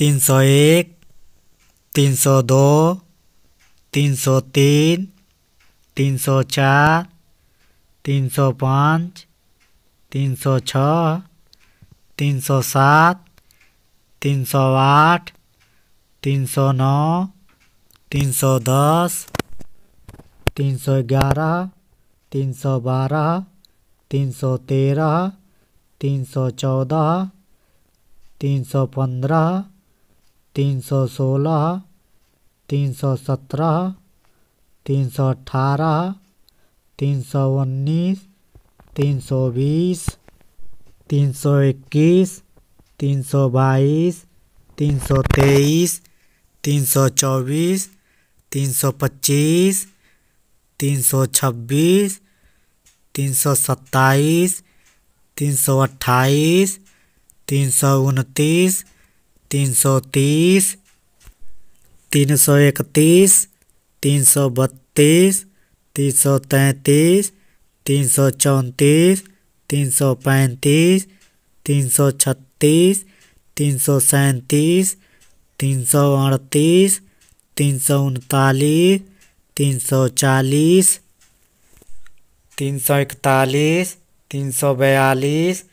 तीन सौ एक तीन सौ दो तीन सौ तीन तीन सौ चार तीन सौ पाँच तीन सौ छः तीन सौ सात तीन सौ आठ तीन सौ नौ तीन सौ दस तीन सौ ग्यारह तीन सौ बारह तीन सौ तेरह तीन सौ चौदह तीन सौ पंद्रह तीन सौ सोलह तीन सौ सत्रह तीन सौ अठारह तीन सौ उन्नीस तीन सौ बीस तीन सौ इक्कीस तीन सौ बाईस तीन सौ तेईस तीन सौ चौबीस तीन सौ पच्चीस तीन सौ छब्बीस तीन सौ सत्ताईस तीन सौ अट्ठाईस तीन सौ उनतीस तीन सौ तीस तीन सौ इकतीस तीन सौ बत्तीस तीन सौ तैंतीस तीन सौ चौंतीस तीन सौ पैंतीस तीन सौ छत्तीस तीन सौ सैंतीस तीन सौ अड़तीस तीन सौ उनतालीस तीन सौ चालीस तीन सौ इकतालीस तीन सौ बयालीस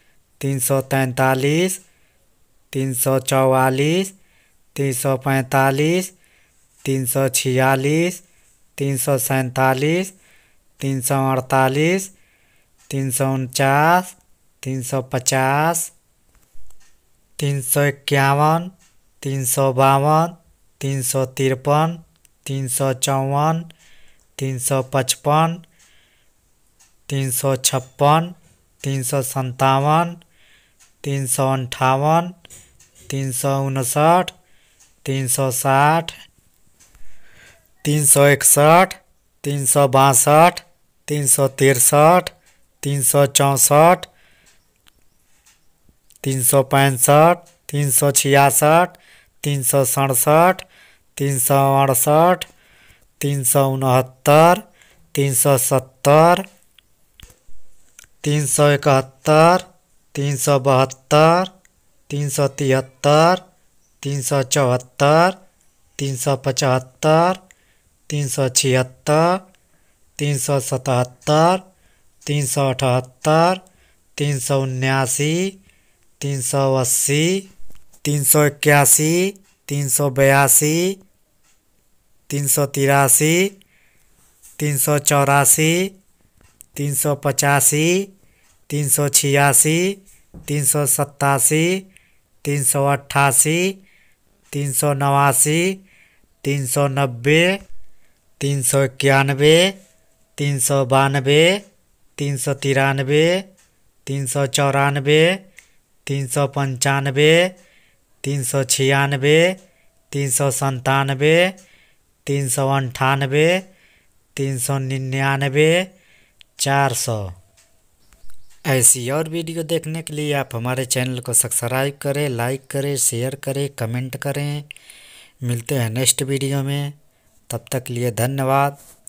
तीन सौ तैंतालीस तीन सौ चौवालीस तीन सौ पैंतालीस तीन सौ छियालीस तीन सौ सैंतालीस तीन सौ अड़तालीस तीन सौ उनचास तीन सौ पचास तीन सौ इक्यावन तीन सौ बावन तीन सौ तिरपन तीन सौ चौवन तीन सौ पचपन तीन सौ छप्पन तीन सौ संतावन तीन सौ अंठावन तीन सौ उनसठ तीन सौ साठ तीन सौ इकसठ तीन सौ बासठ तीन सौ तिरसठ तीन सौ चौंसठ तीन सौ पैंसठ तीन सौ छियासठ तीन सौ सड़सठ तीन सौ अड़सठ तीन सौ उनहत्तर तीन सौ सत्तर तीन सौ इकहत्तर तीन सौ बहत्तर तीन सौ तिहत्तर तीन सौ चौहत्तर तीन सौ पचहत्तर तीन सौ छिहत्तर तीन सौ सतहत्तर तीन सौ अठहत्तर तीन सौ उन्यासी तीन सौ अस्सी तीन सौ इक्यासी तीन सौ बयासी तीन सौ तिरासी तीन सौ चौरासी तीन सौ पचासी तीन सौ छियासी तीन सौ सत्तासी तीन सौ अट्ठासी तीन सौ नवासी तीन सौ नब्बे तीन सौ इक्यानवे तीन सौ बानवे तीन सौ तिरानवे तीन सौ चौरानवे तीन सौ पंचानवे तीन सौ छियानवे तीन सौ संतानवे तीन सौ अंठानवे तीन सौ निन्यानवे चार सौ ऐसी और वीडियो देखने के लिए आप हमारे चैनल को सब्सक्राइब करें लाइक करें शेयर करें कमेंट करें मिलते हैं नेक्स्ट वीडियो में तब तक लिए धन्यवाद